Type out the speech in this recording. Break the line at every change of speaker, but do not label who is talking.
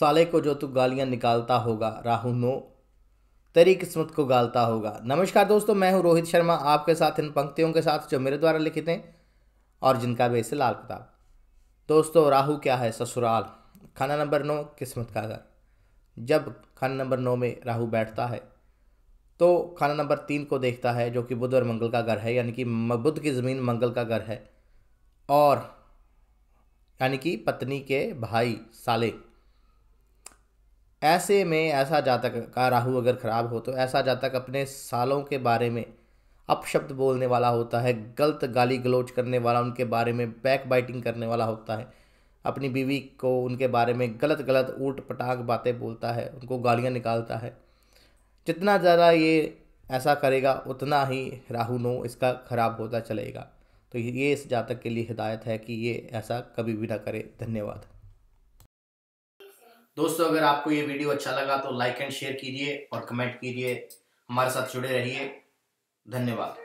साले को जो तू गालियाँ निकालता होगा राहु नो तेरी किस्मत को गालता होगा नमस्कार दोस्तों मैं हूं रोहित शर्मा आपके साथ इन पंक्तियों के साथ जो मेरे द्वारा लिखित हैं और जिनका भी ऐसे लाल किताब दोस्तों राहु क्या है ससुराल खाना नंबर नौ किस्मत का घर जब खाना नंबर नौ में राहु बैठता है तो खाना नंबर तीन को देखता है जो कि बुध और मंगल का घर है यानी कि बुध की ज़मीन मंगल का घर है और यानी कि पत्नी के भाई साले ऐसे में ऐसा जातक का राहु अगर खराब हो तो ऐसा जातक अपने सालों के बारे में अपशब्द बोलने वाला होता है गलत गाली गलोच करने वाला उनके बारे में बैक बाइटिंग करने वाला होता है अपनी बीवी को उनके बारे में गलत गलत ऊट पटाख बातें बोलता है उनको गालियाँ निकालता है जितना ज़्यादा ये ऐसा करेगा उतना ही राहु नो इसका ख़राब होता चलेगा तो ये इस जातक के लिए हिदायत है कि ये ऐसा कभी भी ना करे धन्यवाद दोस्तों अगर आपको ये वीडियो अच्छा लगा तो लाइक एंड शेयर कीजिए और कमेंट कीजिए हमारे साथ जुड़े रहिए धन्यवाद